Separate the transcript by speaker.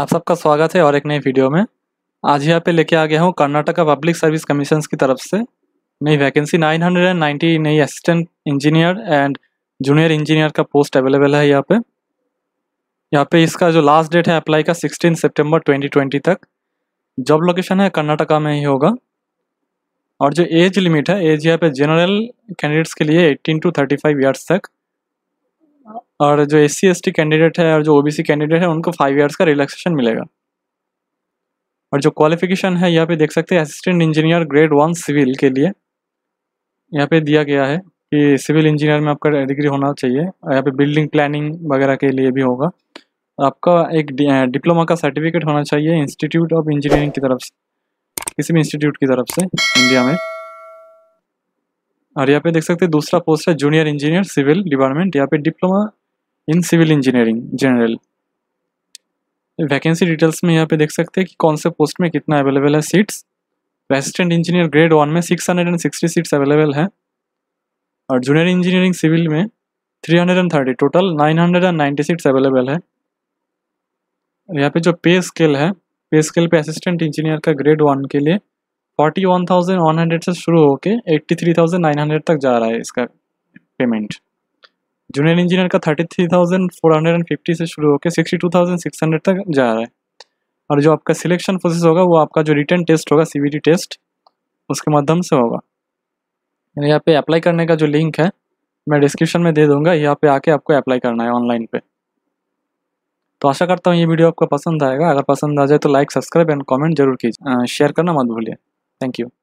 Speaker 1: आप सबका स्वागत है और एक नई वीडियो में आज यहाँ पे लेके आ गया हूँ कर्नाटका पब्लिक सर्विस कमीशन की तरफ से नई वैकेंसी 990 नई assistant engineer and junior engineer का पोस्ट अवेलेबल है यहाँ पे यहाँ पे इसका जो लास्ट डेट है अप्लाई का 16 सितंबर 2020 तक जॉब लोकेशन है कर्नाटका में ही होगा और जो एज लिमिट है एज यहाँ पे जनरल कैंडिडेट्स के लिए eighteen to thirty five years तक और जो एस सी कैंडिडेट है और जो ओबीसी कैंडिडेट है उनको फाइव ईयर्स का रिलैक्सेशन मिलेगा और जो क्वालिफिकेशन है यहाँ पे देख सकते हैं assistant engineer grade one civil के लिए यहाँ पे दिया गया है कि सिविल इंजीनियर में आपका डिग्री होना चाहिए और यहाँ पे बिल्डिंग प्लानिंग वगैरह के लिए भी होगा और आपका एक डिप्लोमा का सर्टिफिकेट होना चाहिए इंस्टीट्यूट ऑफ इंजीनियरिंग की तरफ से किसी भी इंस्टीट्यूट की तरफ से इंडिया में और यहाँ पे देख सकते हैं दूसरा पोस्ट है जूनियर इंजीनियर सिविल डिपार्टमेंट यहाँ पे diploma in civil engineering general vacancy details में यहाँ पे देख सकते हैं कि कौन से पोस्ट में कितना अवेलेबल है seats assistant engineer grade one में 660 सीट्स अवेलेबल है और जूनियर इंजीनियरिंग सिविल में 330 टोटल 990 सीट्स अवेलेबल है यहाँ पे जो पे स्केल है पे स्केल पे असिस्टेंट इंजीनियर का ग्रेड वन के लिए 41,100 से शुरू होके 83,900 तक जा रहा है इसका पेमेंट जूनियर इंजीनियर का thirty three thousand four hundred and fifty से शुरू होकर sixty two thousand six hundred तक जा रहा है और जो आपका सिलेक्शन प्रोसेस होगा वो आपका जो रिटर्न टेस्ट होगा सी टेस्ट उसके माध्यम से होगा यहाँ पे अप्लाई करने का जो लिंक है मैं डिस्क्रिप्शन में दे दूंगा यहाँ पे आके आपको अप्लाई करना है ऑनलाइन पे तो आशा करता हूँ ये वीडियो आपको पसंद आएगा अगर पसंद आ जाए तो लाइक सब्सक्राइब एंड कमेंट जरूर कीजिए शेयर करना मत भूलिए थैंक यू